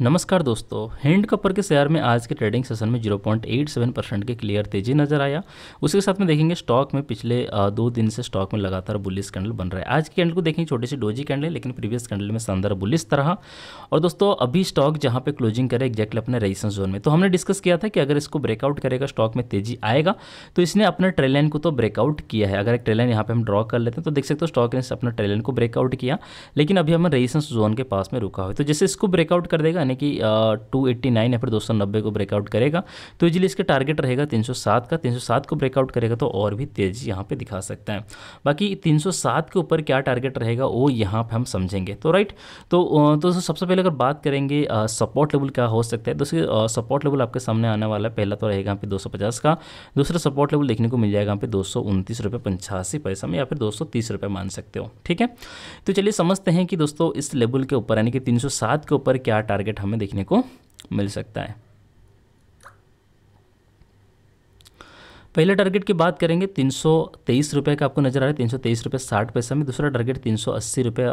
नमस्कार दोस्तों हैंड कपर के शेयर में आज के ट्रेडिंग सेशन में 0.87 परसेंट के क्लियर तेजी नजर आया उसके साथ में देखेंगे स्टॉक में पिछले दो दिन से स्टॉक में लगातार बुलिस कैंडल बन रहा है आज की कैंडल को देखेंगे छोटी सी डोजी कैंडल है लेकिन प्रीवियस कैंडल में शानदार बुलिस तरह और दोस्तों अभी स्टॉक जहाँ पे क्लोजिंग करे एक्जैक्टली अपने रेजिस्टेंस जोन में तो हमने डिस्कस किया था कि अगर इसको ब्रेकआउट करेगा स्टॉक में तेजी आएगा तो इसने अपने ट्रेलाइन को तो ब्रेकआउट किया है अगर एक ट्रेलाइन यहाँ पर हम ड्रॉ कर लेते हैं तो देख सकते हो स्टॉक ने अपना ट्रेलाइन को ब्रेकआउट किया लेकिन अभी हमें रेजिस्टेंस जोन के पास में रुका हुआ है तो जैसे इसको ब्रेकआउट कर देगा यानी कि टू एट्टी नाइन या फिर दो सौ नब्बे को ब्रेकआउट करेगा तो इजिली इसका टारगेट रहेगा तीन सौ सात का तीन सौ सात को ब्रेकआउट करेगा तो और भी तेज़ी यहाँ पर दिखा सकता है बाकी तीन सौ सात के ऊपर क्या टारगेट रहेगा वो यहाँ पर हम समझेंगे तो राइट तो दोस्तों सबसे पहले अगर बात करेंगे सपोर्ट लेवल क्या हो सकता है दोस्तों सपोर्ट लेवल आपके सामने आने वाला है पहला तो रहेगा यहाँ पे 250 का दूसरा सपोर्ट लेवल देखने को मिल जाएगा यहाँ पे दो सौ उनतीस रुपये पंचासी पैसा में या फिर दो रुपए मान सकते हो ठीक है तो चलिए समझते हैं कि दोस्तों इस लेवल के ऊपर यानी कि 307 के ऊपर क्या टारगेट सेट हमें देखने को मिल सकता है पहले टारगेट की बात करेंगे तीन सौ का आपको नजर आ रहा है तीन सौ तेईस साठ पैसा में दूसरा टारगेट तीन सौ अस्सी रुपये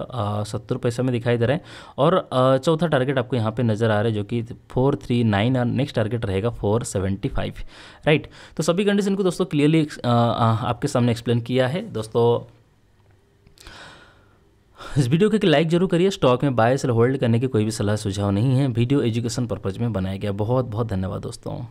सत्तर पैसा में दिखाई दे रहा है और चौथा टारगेट आपको यहाँ पे नज़र आ रहा है जो कि फोर थ्री नाइन और नेक्स्ट टारगेट रहेगा फोर सेवेंटी फाइव राइट तो सभी कंडीशन को दोस्तों क्लियरली आपके सामने एक्सप्लेन किया है दोस्तों इस वीडियो को एक लाइक जरूर करिए स्टॉक में बाय सेल होल्ड करने की कोई भी सलाह सुझाव नहीं है वीडियो एजुकेशन पर्पज़ में बनाया गया बहुत बहुत धन्यवाद दोस्तों